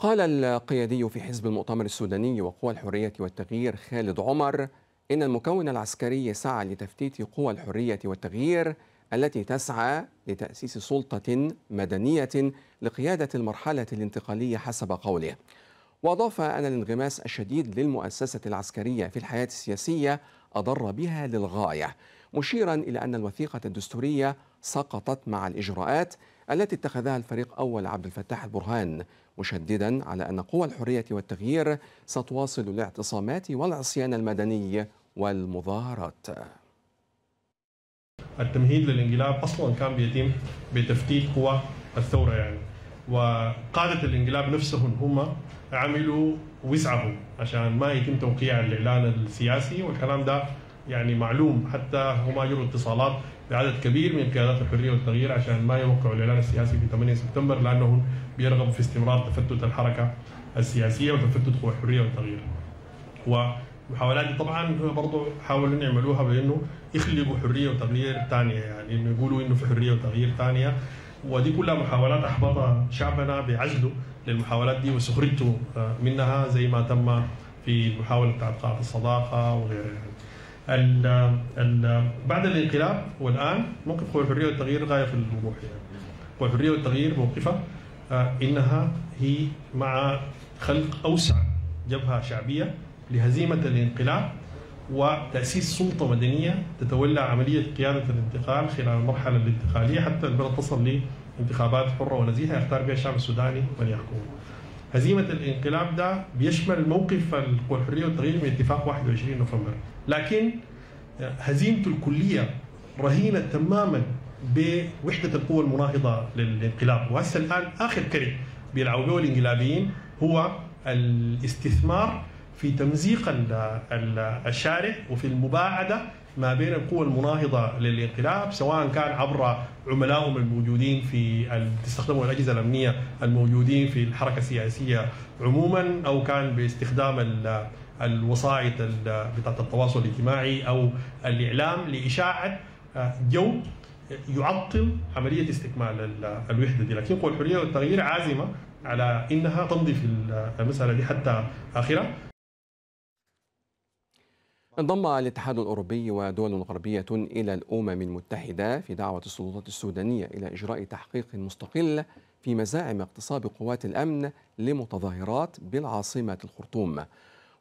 قال القيادي في حزب المؤتمر السوداني وقوى الحرية والتغيير خالد عمر إن المكون العسكري سعى لتفتيت قوى الحرية والتغيير التي تسعى لتأسيس سلطة مدنية لقيادة المرحلة الانتقالية حسب قوله وأضاف أن الانغماس الشديد للمؤسسة العسكرية في الحياة السياسية أضر بها للغاية مشيرا إلى أن الوثيقة الدستورية سقطت مع الإجراءات التي اتخذها الفريق أول عبد الفتاح البرهان مشددا على أن قوى الحرية والتغيير ستواصل الاعتصامات والعصيان المدني والمظاهرات التمهيد للانقلاب أصلا كان بيتم بتفتيت قوى الثورة يعني وقادة الانقلاب نفسهم هم عملوا وسعهم عشان ما يتم توقيع الإعلان السياسي والكلام ده يعني معلوم حتى هما جروا اتصالات بعدد كبير من القيادات الحريه والتغيير عشان ما يوقعوا الاعلان السياسي في 8 سبتمبر لانهم بيرغبوا في استمرار تفتت الحركه السياسيه وتفتت قوى الحريه والتغيير. ومحاولات طبعا برضه حاولوا يعملوها بانه يخلقوا حريه وتغيير ثانيه يعني انه يقولوا انه في حريه وتغيير ثانيه ودي كلها محاولات احبط شعبنا بعزله للمحاولات دي وسخريته منها زي ما تم في المحاوله بتاعت الصداقه وغيرها يعني. الـ الـ بعد الانقلاب والان موقف قوى الحريه والتغيير غايه في الوضوح يعني قوى الحريه والتغيير موقفها آه، انها هي مع خلق اوسع جبهه شعبيه لهزيمه الانقلاب وتاسيس سلطه مدنيه تتولى عمليه قياده الانتقال خلال المرحله الانتقاليه حتى البلد تصل لانتخابات حره ونزيهه يختار بها الشعب السوداني من يحكمه. هزيمه الانقلاب ده بيشمل موقف الحريه والتغيير من اتفاق 21 نوفمبر لكن آه، هزيمته الكليه رهينه تماما بوحده القوى المناهضه للانقلاب وهسه الان اخر كرت بيلعبوا به الانقلابيين هو الاستثمار في تمزيق الشارع وفي المباعده ما بين القوى المناهضة للانقلاب سواء كان عبر عملائهم الموجودين في استخدموا الأجهزة الأمنية الموجودين في الحركة السياسية عموما أو كان باستخدام الوسائط بتاعة التواصل الاجتماعي أو الإعلام لإشاعة آه، جو يعطل عملية استكمال الوحدة دي لكن قوى الحرية والتغيير عازمة على انها تمضي في المساله دي حتى اخرها انضم الاتحاد الأوروبي ودول غربية إلى الأمم المتحدة في دعوة السلطات السودانية إلى إجراء تحقيق مستقل في مزاعم اغتصاب قوات الأمن لمتظاهرات بالعاصمة الخرطوم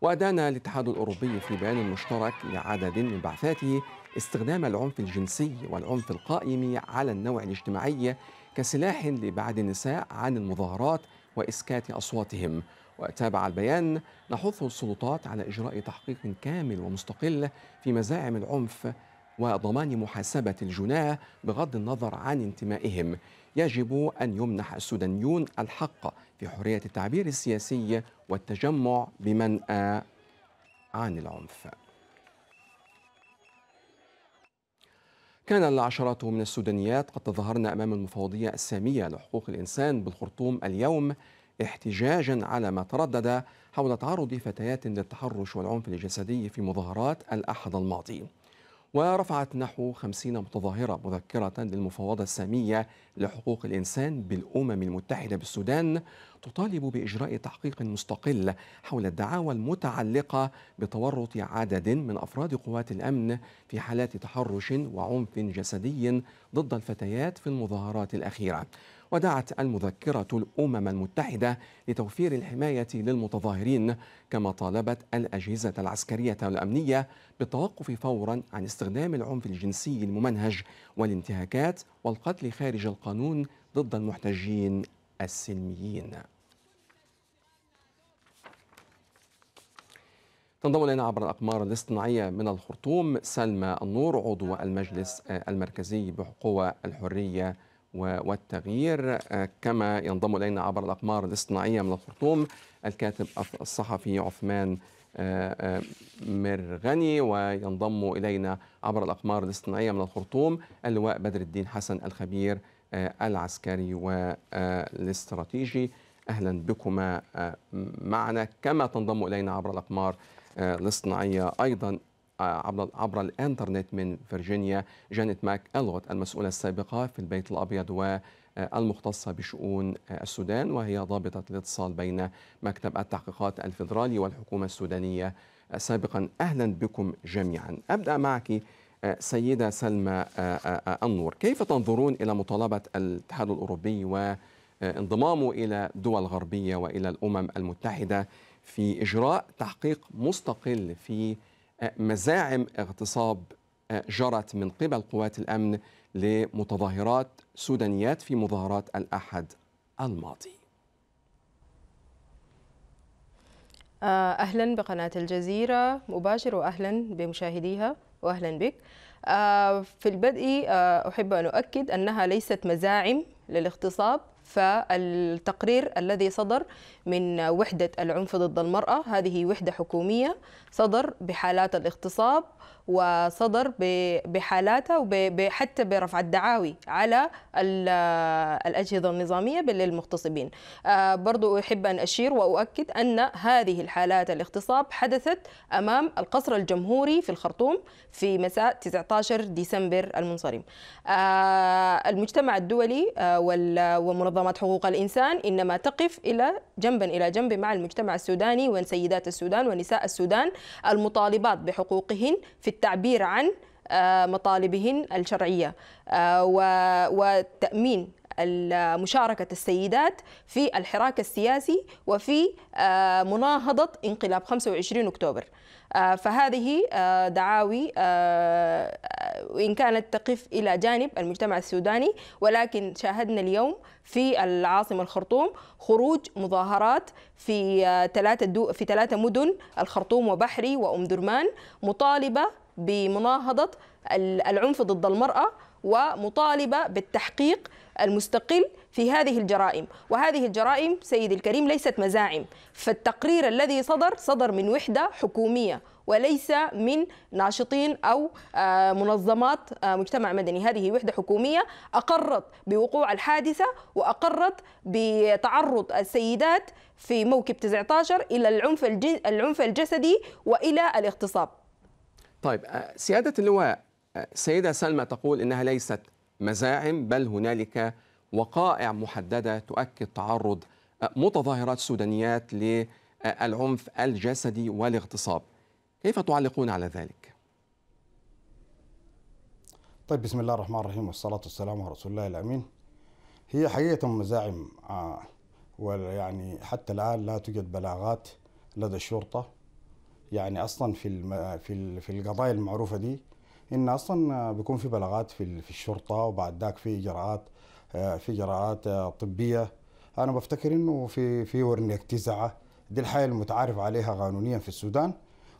وأدان الاتحاد الأوروبي في بيان مشترك لعدد من بعثاته استخدام العنف الجنسي والعنف القائم على النوع الاجتماعي كسلاح لبعد النساء عن المظاهرات وإسكات أصواتهم وتابع البيان نحث السلطات على إجراء تحقيق كامل ومستقل في مزاعم العنف وضمان محاسبة الجناه بغض النظر عن انتمائهم يجب أن يمنح السودانيون الحق في حرية التعبير السياسي والتجمع بمنأى عن العنف كان العشرات من السودانيات قد تظاهرن أمام المفوضية السامية لحقوق الإنسان بالخرطوم اليوم احتجاجا على ما تردد حول تعرض فتيات للتحرش والعنف الجسدي في مظاهرات الأحد الماضي ورفعت نحو 50 متظاهرة مذكرة للمفوضة السامية لحقوق الإنسان بالأمم المتحدة بالسودان تطالب بإجراء تحقيق مستقل حول الدعاوى المتعلقة بتورط عدد من أفراد قوات الأمن في حالات تحرش وعنف جسدي ضد الفتيات في المظاهرات الأخيرة ودعت المذكرة الأمم المتحدة لتوفير الحماية للمتظاهرين كما طالبت الأجهزة العسكرية والأمنية بالتوقف فورا عن استخدام العنف الجنسي الممنهج والانتهاكات والقتل خارج القانون ضد المحتجين السلميين تنضم الينا عبر الاقمار الاصطناعيه من الخرطوم سلمى النور عضو المجلس المركزي بحقوق الحريه والتغيير آه، كما ينضم إلينا عبر الأقمار الاصطناعية من الخرطوم الكاتب الصحفي عثمان آه، آه، مرغني وينضم إلينا عبر الأقمار الاصطناعية من الخرطوم اللواء بدر الدين حسن الخبير العسكري والاستراتيجي أهلا بكما معنا كما تنضم إلينا عبر الأقمار الاصطناعية أيضا آه، عبر, عبر الانترنت من فيرجينيا جانيت ماك ألوت المسؤولة السابقة في البيت الأبيض والمختصه بشؤون السودان وهي ضابطة الاتصال بين مكتب التحقيقات الفيدرالي والحكومة السودانية سابقا أهلا بكم جميعا أبدأ معك آه، سيدة سلمى آه، النور كيف تنظرون إلى مطالبة الاتحاد الأوروبي وانضمامه إلى دول غربية وإلى الأمم المتحدة في إجراء تحقيق مستقل في مزاعم اغتصاب آه، جرت من قبل قوات الامن لمتظاهرات سودانيات في مظاهرات الاحد الماضي آه، اهلا بقناه الجزيره مباشر واهلا بمشاهديها واهلا بك آه، في البدء احب ان اؤكد انها ليست مزاعم للاغتصاب فالتقرير الذي صدر من وحدة العنف ضد المرأة هذه وحدة حكومية صدر بحالات الاغتصاب وصدر بحالاته وحتى برفع الدعاوي على الأجهزة النظامية للمغتصبين آه، برضو أحب أن أشير وأؤكد أن هذه الحالات الاغتصاب حدثت أمام القصر الجمهوري في الخرطوم في مساء 19 ديسمبر المنصرم آه، المجتمع الدولي آه، ومنظمات حقوق الإنسان إنما تقف إلى جنبا إلى جنب مع المجتمع السوداني وسيدات السودان ونساء السودان المطالبات بحقوقهن في التعبير عن آه، مطالبهن الشرعيه آه، وتامين مشاركة السيدات في الحراك السياسي وفي آه، مناهضة انقلاب 25 أكتوبر آه، فهذه آه، دعاوي وإن آه، كانت تقف إلى جانب المجتمع السوداني ولكن شاهدنا اليوم في العاصمة الخرطوم خروج مظاهرات في ثلاثة دو في ثلاثة مدن الخرطوم وبحري وأم درمان مطالبة بمناهضة العنف ضد المرأة ومطالبة بالتحقيق المستقل في هذه الجرائم وهذه الجرائم سيد الكريم ليست مزاعم فالتقرير الذي صدر صدر من وحدة حكومية وليس من ناشطين أو آه، منظمات آه، مجتمع مدني هذه وحدة حكومية أقرت بوقوع الحادثة وأقرت بتعرض السيدات في موكب 19 إلى العنف الجسدي وإلى الاغتصاب طيب آه، سيادة اللواء السيدة سلمى تقول إنها ليست مزاعم بل هنالك وقائع محددة تؤكد تعرض متظاهرات سودانيات للعنف الجسدي والاغتصاب كيف تعلقون على ذلك؟ طيب بسم الله الرحمن الرحيم والصلاة والسلام على رسول الله الأمين هي حقيقة مزاعم آه ويعني حتى الآن لا توجد بلاغات لدى الشرطة يعني أصلا في في في القضايا المعروفة دي ان اصلا بيكون في بلاغات في في الشرطه وبعد ذاك في اجراءات آه، في اجراءات آه، طبيه انا بفتكر انه في في ورنيك تزعه دي الحاله المتعارف عليها قانونيا في السودان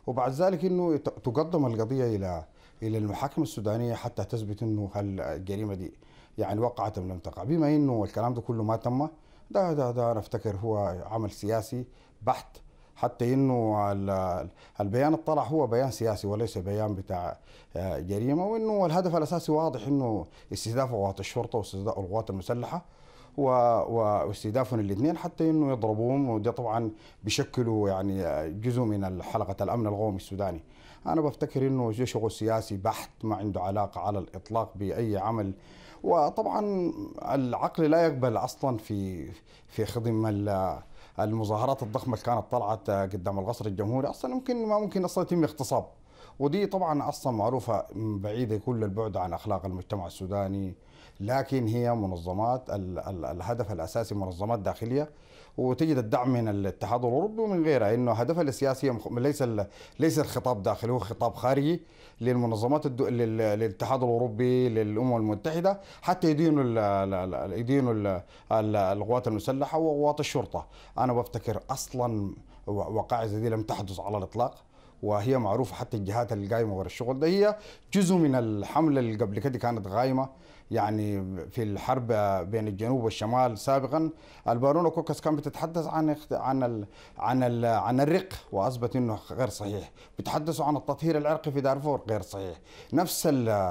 وبعد ذلك انه تقدم القضيه الى الى المحاكم السودانيه حتى تثبت انه هل الجريمه دي يعني وقعت ام لم تقع بما انه الكلام ده كله ما تم ده ده ده انا افتكر هو عمل سياسي بحت حتى انه البيان طلع هو بيان سياسي وليس بيان بتاع آه، جريمه وانه الهدف الاساسي واضح انه استهداف قوات الشرطه واستهداف القوات المسلحه واستهدافهم الاثنين حتى انه يضربوهم وده طبعا بيشكلوا يعني آه، جزء من حلقه الامن القومي السوداني. انا بفتكر انه ده شغل سياسي بحت ما عنده علاقه على الاطلاق باي عمل وطبعا العقل لا يقبل اصلا في في خدمه المظاهرات الضخمه اللي كانت طلعت آه، قدام القصر الجمهوري اصلا ممكن ما ممكن اصلا يتم اغتصاب ودي طبعا اصلا معروفه بعيده كل البعد عن اخلاق المجتمع السوداني لكن هي منظمات الهدف الاساسي منظمات داخليه وتجد الدعم من الاتحاد الاوروبي ومن غيرها انه هدفها السياسي ليس ليس الخطاب داخلي هو خطاب خارجي للمنظمات الدو... للاتحاد الاوروبي للامم المتحده حتى يدينوا يدينوا القوات المسلحه وقوات الشرطه انا بفتكر اصلا وقائع زي دي لم تحدث على الاطلاق وهي معروفه حتى الجهات القايمه ورا الشغل ده هي جزء من الحمله اللي قبل كده كانت قايمه يعني في الحرب بين الجنوب والشمال سابقا البارونة كوكس كان بتتحدث عن عن الـ عن الـ عن الرق واثبت انه غير صحيح بتحدثوا عن التطهير العرقي في دارفور غير صحيح نفس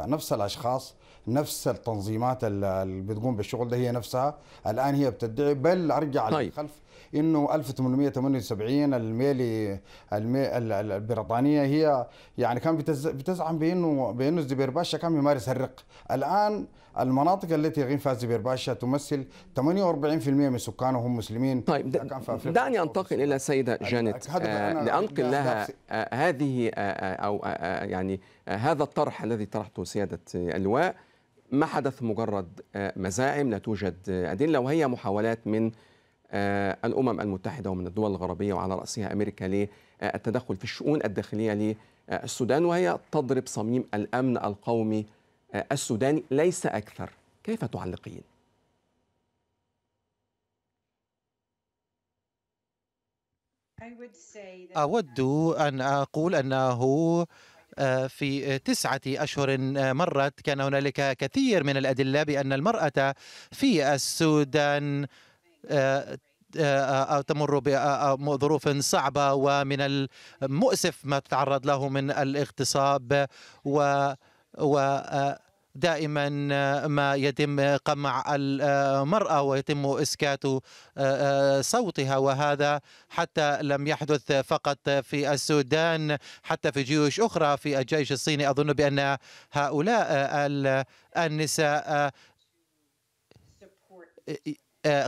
نفس الاشخاص نفس التنظيمات اللي بتقوم بالشغل ده هي نفسها الان هي بتدعي بل ارجع طيب. للخلف طيب. انه 1878 الميلي المي البريطانيه هي يعني كان بتزعم بانه بانه الزبير باشا كان يمارس الرق الان المناطق التي يقيم فيها الزبير باشا تمثل 48% من سكانه هم مسلمين طيب دعني انتقل الى السيده جانيت آه، لانقل لها آه، هذه آه، او يعني هذا الطرح الذي طرحته سياده اللواء ما حدث مجرد مزاعم لا توجد ادله وهي محاولات من آه، الأمم المتحدة ومن الدول الغربية وعلى رأسها أمريكا للتدخل في الشؤون الداخلية للسودان وهي تضرب صميم الأمن القومي آه، السوداني ليس أكثر كيف تعلقين؟ أود أن أقول أنه آه، في تسعة أشهر مرت كان هنالك كثير من الأدلة بأن المرأة في السودان أو آه، آه، آه، تمر بظروف صعبة ومن المؤسف ما تتعرض له من الاغتصاب و, و دائما ما يتم قمع المرأة ويتم إسكات صوتها وهذا حتى لم يحدث فقط في السودان حتى في جيوش أخرى في الجيش الصيني أظن بأن هؤلاء النساء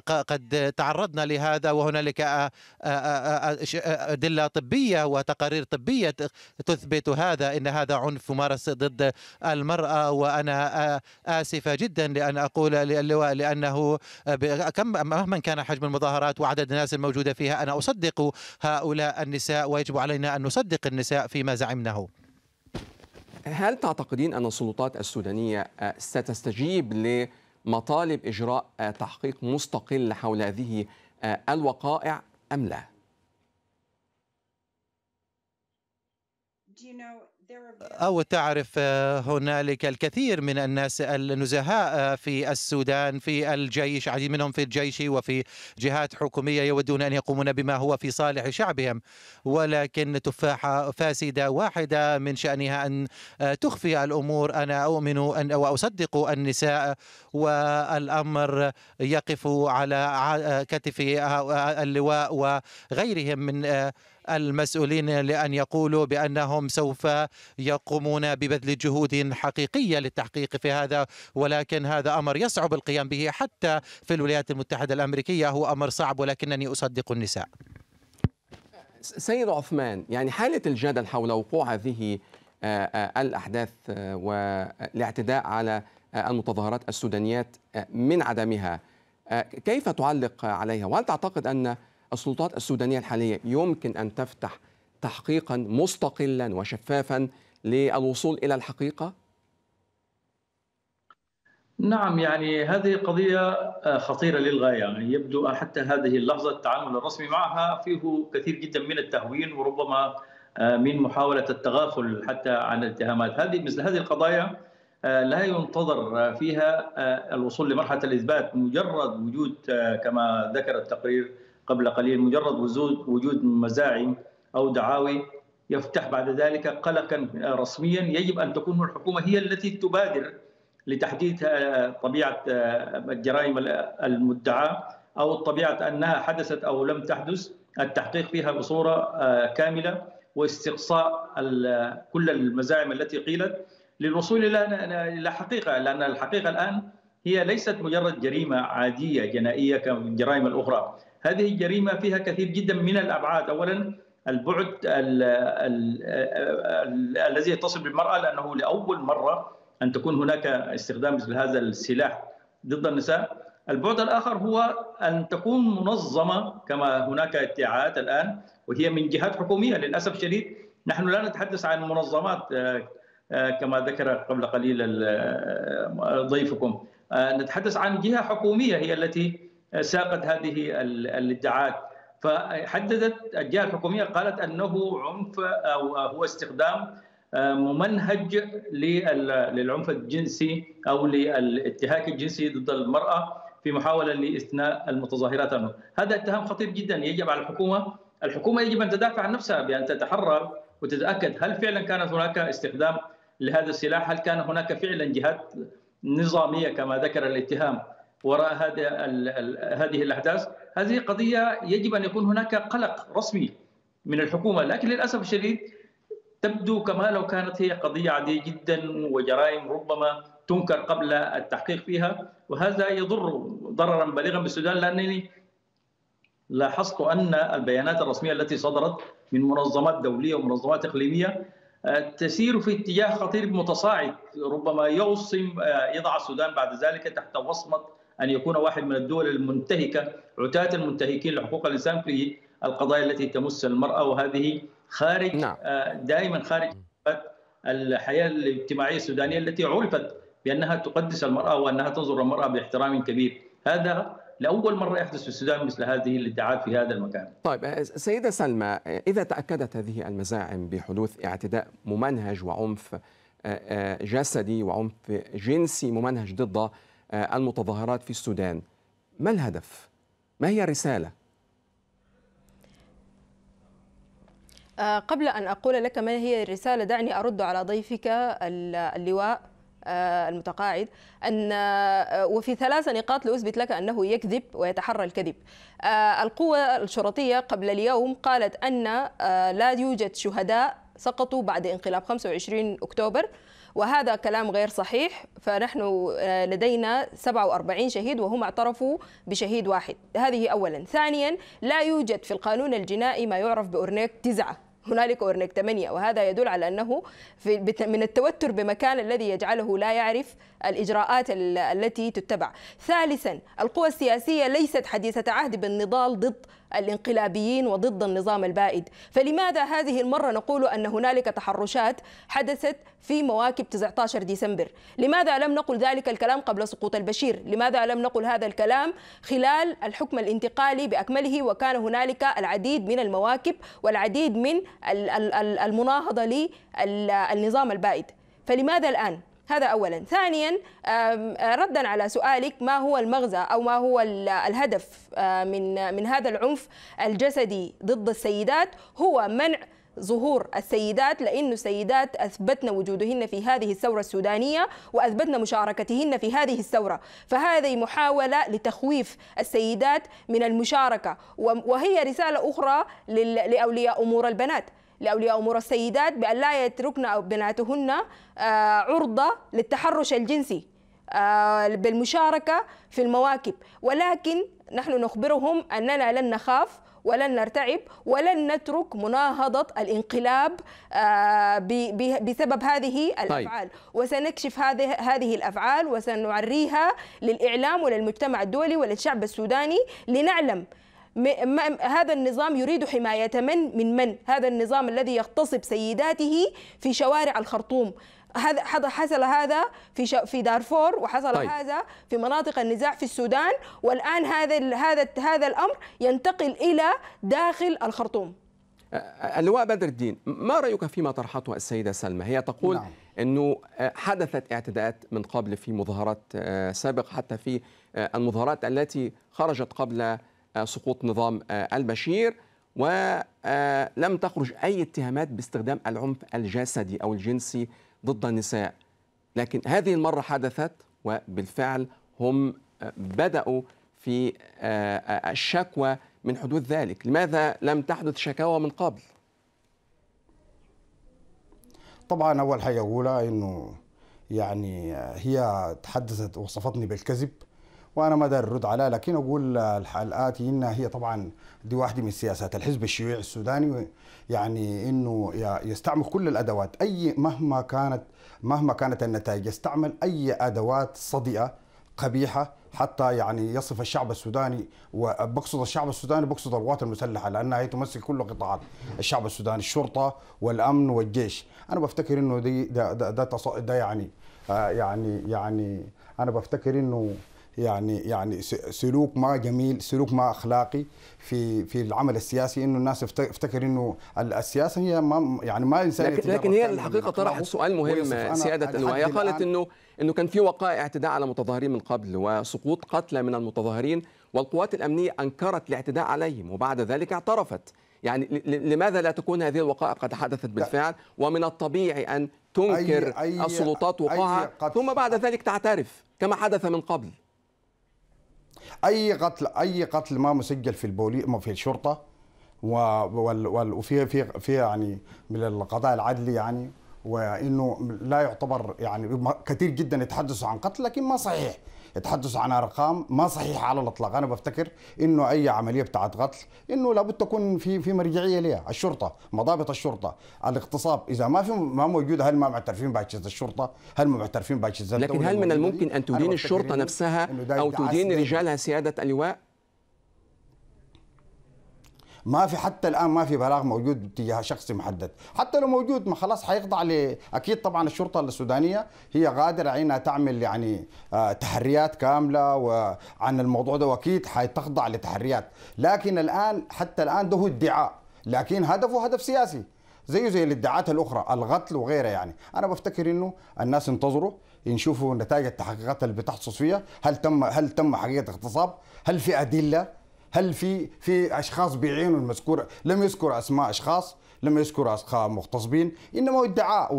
قد تعرضنا لهذا وهنالك أدلة طبية وتقارير طبية تثبت هذا إن هذا عنف ممارس ضد المرأة وأنا آسفة جدا لأن أقول للواء لأنه كم مهما كان حجم المظاهرات وعدد الناس الموجودة فيها أنا أصدق هؤلاء النساء ويجب علينا أن نصدق النساء فيما زعمناه هل تعتقدين أن السلطات السودانية ستستجيب ل مطالب إجراء آه، تحقيق مستقل حول هذه آه، الوقائع أم لا؟ أو تعرف آه، هنالك الكثير من الناس النزهاء آه، في السودان في الجيش عديد منهم في الجيش وفي جهات حكومية يودون أن يقومون بما هو في صالح شعبهم ولكن تفاحة فاسدة واحدة من شأنها أن آه، تخفي الأمور أنا أؤمن أن وأصدق النساء والأمر يقف على كتف اللواء وغيرهم من المسؤولين لأن يقولوا بأنهم سوف يقومون ببذل جهود حقيقية للتحقيق في هذا ولكن هذا أمر يصعب القيام به حتى في الولايات المتحدة الأمريكية هو أمر صعب ولكنني أصدق النساء سيد عثمان يعني حالة الجدل حول وقوع هذه آه، آه، الأحداث آه، والاعتداء على المتظاهرات السودانيات من عدمها كيف تعلق عليها وهل تعتقد أن السلطات السودانية الحالية يمكن أن تفتح تحقيقا مستقلا وشفافا للوصول إلى الحقيقة؟ نعم يعني هذه قضية آه، خطيرة للغاية يعني يبدو حتى هذه اللحظة التعامل الرسمي معها فيه كثير جدا من التهوين وربما آه، من محاولة التغافل حتى عن الاتهامات هذه مثل هذه القضايا آه، لا ينتظر فيها الوصول لمرحلة الإثبات مجرد وجود كما ذكر التقرير قبل قليل مجرد وجود مزاعم أو دعاوي يفتح بعد ذلك قلقا رسميا يجب أن تكون الحكومة هي التي تبادر لتحديد آه، طبيعة آه، الجرائم المدعاة أو طبيعة أنها حدثت أو لم تحدث التحقيق فيها بصورة آه، كاملة واستقصاء كل المزاعم التي قيلت للوصول إلى حقيقة لأن الحقيقة الآن هي ليست مجرد جريمة عادية جنائية كالجرائم الأخرى هذه الجريمة فيها كثير جدا من الأبعاد أولا البعد الذي يتصل بالمرأة لأنه لأول مرة أن تكون هناك استخدام مثل هذا السلاح ضد النساء البعد الآخر هو أن تكون منظمة كما هناك ادعاءات الآن وهي من جهات حكومية للأسف الشديد نحن لا نتحدث عن منظمات آه، آه، كما ذكر قبل قليل آه، ضيفكم نتحدث عن جهة حكومية هي التي ساقت هذه الادعاءات فحددت الجهه الحكوميه قالت انه عنف او هو استخدام آه، ممنهج للعنف الجنسي او للانتهاك الجنسي ضد المراه في محاوله لاستثناء المتظاهرات عنه، هذا اتهام خطير جدا يجب على الحكومه، الحكومه يجب ان تدافع عن نفسها بان تتحرر وتتاكد هل فعلا كانت هناك استخدام لهذا السلاح؟ هل كان هناك فعلا جهات نظاميه كما ذكر الاتهام؟ وراء هذا هذه الاحداث هذه قضيه يجب ان يكون هناك قلق رسمي من الحكومه لكن للاسف الشديد تبدو كما لو كانت هي قضيه عاديه جدا وجرائم ربما تنكر قبل التحقيق فيها وهذا يضر ضررا بالغا بالسودان لانني لاحظت ان البيانات الرسميه التي صدرت من منظمات دوليه ومنظمات اقليميه آه، تسير في اتجاه خطير متصاعد ربما يوصم يضع آه، السودان بعد ذلك تحت وصمه أن يكون واحد من الدول المنتهكة عتاة المنتهكين لحقوق الإنسان في القضايا التي تمس المرأة وهذه خارج نعم. آه، دائما خارج الحياة الاجتماعية السودانية التي عرفت بأنها تقدس المرأة وأنها تنظر المرأة باحترام كبير هذا لأول مرة يحدث في السودان مثل هذه الادعاءات في هذا المكان طيب آه، سيدة سلمى آه، إذا تأكدت هذه المزاعم بحدوث اعتداء ممنهج وعنف جسدي وعنف جنسي ممنهج ضد آه، المتظاهرات في السودان ما الهدف ما هي الرساله آه، قبل ان اقول لك ما هي الرساله دعني ارد على ضيفك اللواء آه، المتقاعد ان وفي ثلاث نقاط لاثبت لك انه يكذب ويتحرى الكذب. القوه الشرطيه قبل اليوم قالت ان لا يوجد شهداء سقطوا بعد انقلاب 25 اكتوبر وهذا كلام غير صحيح فنحن آه، لدينا 47 شهيد وهم اعترفوا بشهيد واحد هذه أولا ثانيا لا يوجد في القانون الجنائي ما يعرف بأورنيك تزعة هنالك اورنيك 8 وهذا يدل على انه في من التوتر بمكان الذي يجعله لا يعرف الاجراءات التي تتبع. ثالثا القوى السياسيه ليست حديثه عهد بالنضال ضد الانقلابيين وضد النظام البائد فلماذا هذه المرة نقول أن هنالك تحرشات حدثت في مواكب 19 ديسمبر لماذا لم نقل ذلك الكلام قبل سقوط البشير لماذا لم نقل هذا الكلام خلال الحكم الانتقالي بأكمله وكان هنالك العديد من المواكب والعديد من المناهضة للنظام البائد فلماذا الآن هذا أولا ثانيا آه، ردا على سؤالك ما هو المغزى أو ما هو الهدف آه، من, من هذا العنف الجسدي ضد السيدات هو منع ظهور السيدات لأن السيدات أثبتن وجودهن في هذه الثورة السودانية وأثبتن مشاركتهن في هذه الثورة فهذه محاولة لتخويف السيدات من المشاركة وهي رسالة أخرى لأولياء أمور البنات لأولياء أمور السيدات بأن لا يتركن بناتهن آه، عرضة للتحرش الجنسي آه، بالمشاركة في المواكب ولكن نحن نخبرهم أننا لن نخاف ولن نرتعب ولن نترك مناهضة الانقلاب آه، بسبب هذه طيب. الأفعال طيب. وسنكشف هذه هذه الأفعال وسنعريها للإعلام وللمجتمع الدولي وللشعب السوداني لنعلم هذا النظام يريد حماية من من من هذا النظام الذي يغتصب سيداته في شوارع الخرطوم هذا حصل هذا في في دارفور وحصل طيب. هذا في مناطق النزاع في السودان والان هذا هذا هذا الامر ينتقل الى داخل الخرطوم اللواء بدر الدين ما رايك فيما طرحته السيده سلمى هي تقول نعم. انه حدثت اعتداءات من قبل في مظاهرات سابقه حتى في المظاهرات التي خرجت قبل آه، سقوط نظام آه، البشير ولم آه، تخرج أي اتهامات باستخدام العنف الجسدي أو الجنسي ضد النساء لكن هذه المرة حدثت وبالفعل هم بدأوا في الشكوى من حدوث ذلك لماذا لم تحدث شكاوى من قبل طبعا أول حاجة أقولها أنه يعني هي تحدثت وصفتني بالكذب وانا ما داير ارد عليها لكن اقول الحلقات انها هي طبعا دي واحده من سياسات الحزب الشيوعي السوداني يعني انه يستعمل كل الادوات اي مهما كانت مهما كانت النتائج يستعمل اي ادوات صدئه قبيحه حتى يعني يصف الشعب السوداني وبقصد الشعب السوداني بقصد القوات المسلحه لانها هي تمثل كل قطاعات الشعب السوداني الشرطه والامن والجيش انا بفتكر انه دي ده, ده, ده, ده يعني آه يعني يعني انا بفتكر انه يعني يعني سلوك ما جميل سلوك ما اخلاقي في في العمل السياسي انه الناس تفتكر انه السياسه هي ما يعني ما انسان لكن, لكن هي الحقيقه طرحت سؤال مهم سياده انوايا قالت انه انه كان في وقائع اعتداء على متظاهرين من قبل وسقوط قتلى من المتظاهرين والقوات الامنيه انكرت الاعتداء عليهم وبعد ذلك اعترفت يعني لماذا لا تكون هذه الوقائع قد حدثت بالفعل ومن الطبيعي ان تنكر أي أي السلطات وقوعها ثم بعد ذلك تعترف كما حدث من قبل اي قتل اي قتل ما مسجل في البولي ما في الشرطه وفي في في يعني من القضاء العدلي يعني وانه لا يعتبر يعني كثير جدا يتحدثوا عن قتل لكن ما صحيح يتحدث عن ارقام ما صحيحه على الاطلاق انا بفتكر انه اي عمليه بتاعه قتل انه لابد تكون في في مرجعيه لها الشرطه مضابط الشرطه الاغتصاب اذا ما في ما موجوده هل ما معترفين باجهزه الشرطه هل ما معترفين باجهزه لكن هل من الممكن ان تدين الشرطه نفسها او تدين رجالها سياده اللواء ما في حتى الان ما في بلاغ موجود تجاه شخص محدد حتى لو موجود ما خلاص حيخضع ل اكيد طبعا الشرطه السودانيه هي قادره انها تعمل يعني آه، تحريات كامله وعن الموضوع ده واكيد حتخضع لتحريات لكن الان حتى الان ده هو ادعاء لكن هدفه هدف سياسي زيه زي الادعاءات الاخرى الغتل وغيره يعني انا بفتكر انه الناس انتظروا نشوفوا نتائج التحقيقات اللي بتحصل فيها هل تم هل تم حقيقه اغتصاب هل في ادله هل في في اشخاص بعينه المذكوره لم يذكر اسماء اشخاص لم يذكر اسماء مغتصبين انما ادعاء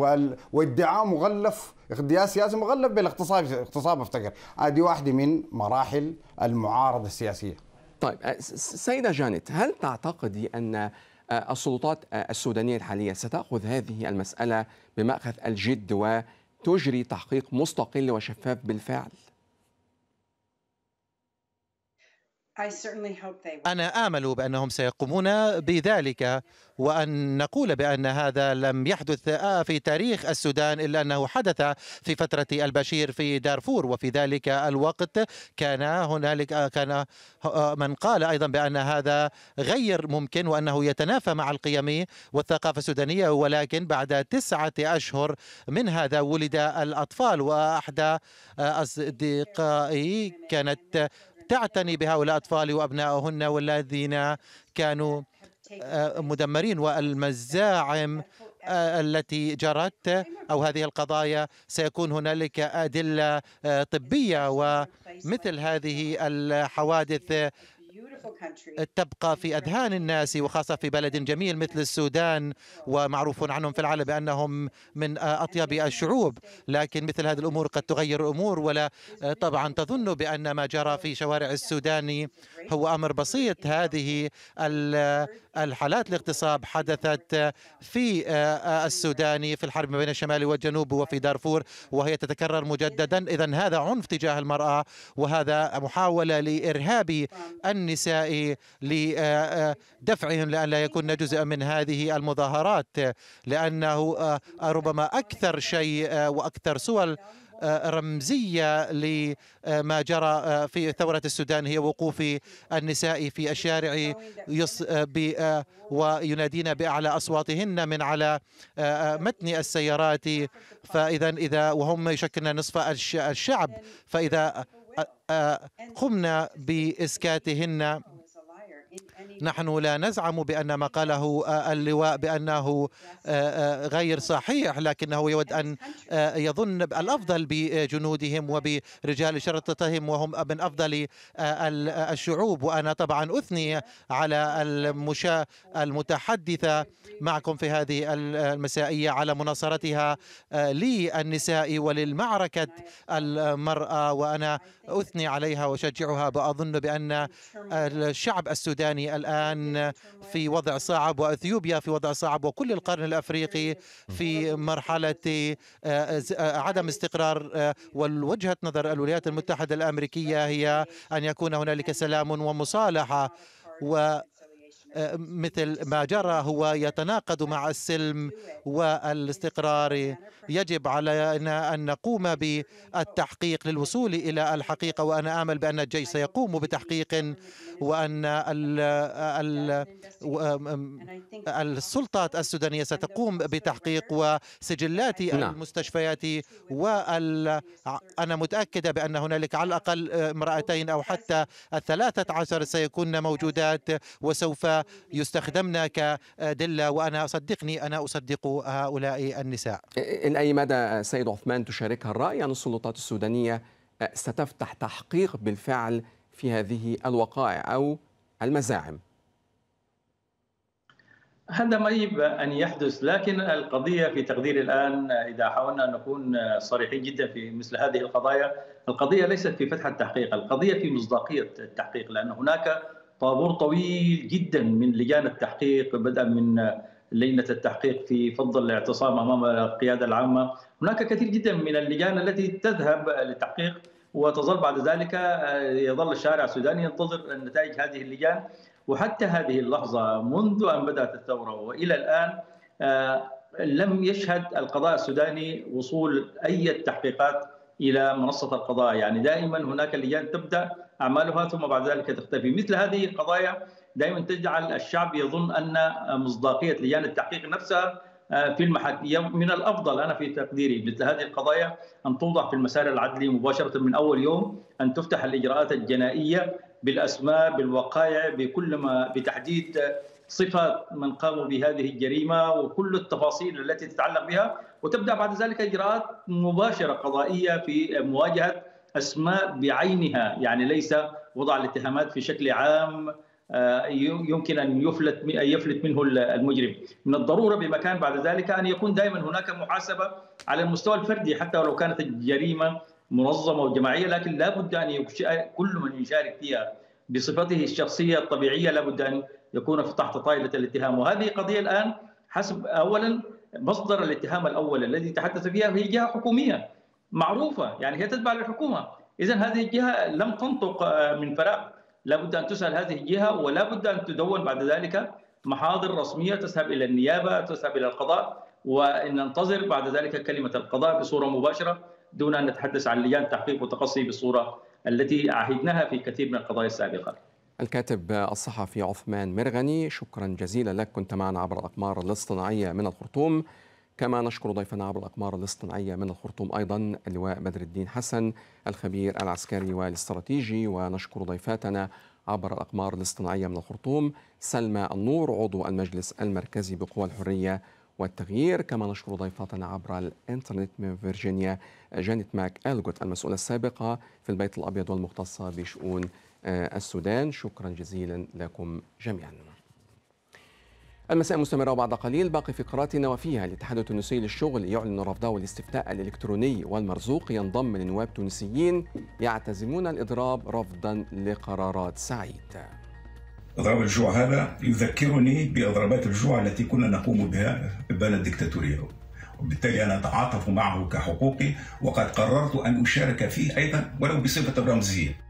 وادعاء مغلف اغتيال سياسي مغلف بالاغتصاب اغتصاب افتكر هذه واحده من مراحل المعارضه السياسيه طيب سيده جانت هل تعتقدي ان السلطات السودانيه الحاليه ستاخذ هذه المساله بماخذ الجد وتجري تحقيق مستقل وشفاف بالفعل أنا آمل بأنهم سيقومون بذلك وأن نقول بأن هذا لم يحدث في تاريخ السودان إلا أنه حدث في فترة البشير في دارفور وفي ذلك الوقت كان هنالك كان من قال أيضا بأن هذا غير ممكن وأنه يتنافى مع القيم والثقافة السودانية ولكن بعد تسعة أشهر من هذا ولد الأطفال وأحدى أصدقائي كانت تعتني بهؤلاء الأطفال وأبنائهن والذين كانوا آه، مدمرين والمزاعم آه، التي جرت أو هذه القضايا سيكون هنالك أدلة آه، طبية ومثل هذه الحوادث تبقى في أذهان الناس وخاصة في بلد جميل مثل السودان ومعروف عنهم في العالم بأنهم من آه، أطيب الشعوب لكن مثل هذه الأمور قد تغير الأمور ولا آه، طبعا تظن بأن ما جرى في شوارع السودان هو أمر بسيط هذه آه، الحالات الاغتصاب حدثت في السودان في الحرب بين الشمال والجنوب وفي دارفور وهي تتكرر مجددا إذا هذا عنف تجاه المرأة وهذا محاولة لإرهاب النساء النساء لدفعهم لا يكون جزءا من هذه المظاهرات لأنه آه، ربما أكثر شيء آه، وأكثر سؤال آه، رمزية لما جرى في ثورة السودان هي وقوف النساء في الشارع وينادين بأعلى أصواتهن من على متن السيارات فإذا إذا وهم يشكلن نصف الشعب فإذا قمنا بإسكاتهن نحن لا نزعم بأن ما قاله آه، اللواء بأنه آه، آه، غير صحيح لكنه يود أن يظن الأفضل بجنودهم وبرجال شرطتهم وهم من أفضل الشعوب وأنا طبعا أثني على المشاة المتحدثة معكم في هذه المسائية على مناصرتها للنساء وللمعركة المرأة وأنا أثني عليها وأشجعها وأظن بأن الشعب السوداني الآن في وضع صعب وأثيوبيا في وضع صعب وكل القرن الأفريقي في مرحلة آه، آه، عدم استقرار آه، والوجهة نظر الولايات المتحدة الأمريكية هي أن يكون هنالك سلام ومصالحة و مثل ما جرى هو يتناقض مع السلم والاستقرار يجب علينا أن نقوم بالتحقيق للوصول إلى الحقيقة وأنا آمل بأن الجيش سيقوم بتحقيق وأن السلطات السودانية ستقوم بتحقيق وسجلات نعم. المستشفيات وانا متأكدة بأن هنالك على الأقل امرأتين أو حتى الثلاثة عشر سيكون موجودات وسوف يستخدمن كدلة وأنا صدقني أنا أصدق هؤلاء النساء إلى أي مدى سيد عثمان تشاركها الرأي أن السلطات السودانية ستفتح تحقيق بالفعل في هذه الوقائع أو المزاعم هذا ما يجب أن يحدث لكن القضية في تقدير الآن إذا حاولنا أن نكون صريحين جدا في مثل هذه القضايا القضية ليست في فتح التحقيق القضية في مصداقية التحقيق لأن هناك طابور طويل جدا من لجان التحقيق بدءا من لجنه التحقيق في فض الاعتصام امام القياده العامه، هناك كثير جدا من اللجان التي تذهب للتحقيق وتظل بعد ذلك آه، يظل الشارع السوداني ينتظر نتائج هذه اللجان وحتى هذه اللحظه منذ ان بدات الثوره والى الان آه، لم يشهد القضاء السوداني وصول اي تحقيقات الى منصه القضاء، يعني دائما هناك لجان تبدا اعمالها ثم بعد ذلك تختفي مثل هذه القضايا دائما تجعل الشعب يظن ان مصداقيه لجان التحقيق نفسها آه، في المحاكم من الافضل انا في تقديري مثل هذه القضايا ان توضع في المسار العدلي مباشره من اول يوم ان تفتح الاجراءات الجنائيه بالاسماء بالوقائع بكل ما بتحديد صفه من قاموا بهذه الجريمه وكل التفاصيل التي تتعلق بها وتبدا بعد ذلك اجراءات مباشره قضائيه في مواجهه اسماء بعينها يعني ليس وضع الاتهامات في شكل عام آه، يمكن ان يفلت يفلت منه المجرم، من الضروره بمكان بعد ذلك ان يكون دائما هناك محاسبه على المستوى الفردي حتى ولو كانت الجريمه منظمه وجماعيه لكن لابد ان كل من يشارك فيها بصفته الشخصيه الطبيعيه لابد ان يكون في تحت طائله الاتهام وهذه قضيه الان حسب اولا مصدر الاتهام الاول الذي تحدث فيها هي جهه حكوميه معروفه يعني هي تتبع للحكومه اذا هذه الجهه لم تنطق آه، من فراغ لا بد ان تسال هذه الجهه ولا بد ان تدون بعد ذلك محاضر رسميه تذهب الى النيابه تذهب الى القضاء وننتظر بعد ذلك كلمه القضاء بصوره مباشره دون ان نتحدث عن لجان تحقيق وتقصي بالصوره التي عهدناها في كثير من القضايا السابقه. الكاتب الصحفي عثمان مرغني شكرا جزيلا لك كنت معنا عبر الاقمار الاصطناعيه من الخرطوم. كما نشكر ضيفنا عبر الأقمار الاصطناعية من الخرطوم أيضا اللواء بدر الدين حسن الخبير العسكري والاستراتيجي ونشكر ضيفاتنا عبر الأقمار الاصطناعية من الخرطوم سلمى النور عضو المجلس المركزي بقوى الحرية والتغيير كما نشكر ضيفاتنا عبر الانترنت من فيرجينيا جانيت ماك ألغوت المسؤولة السابقة في البيت الأبيض والمختصة بشؤون السودان شكرا جزيلا لكم جميعا المساء مستمرة وبعد قليل باقي فقراتنا وفيها الاتحاد التونسي للشغل يعلن رفضه للاستفتاء الإلكتروني والمرزوق ينضم لنواب تونسيين يعتزمون الإضراب رفضا لقرارات سعيد إضراب الجوع هذا يذكرني بإضرابات الجوع التي كنا نقوم بها في بلد دكتاتوريه وبالتالي أنا أتعاطف معه كحقوقي وقد قررت أن أشارك فيه أيضا ولو بصفة رمزية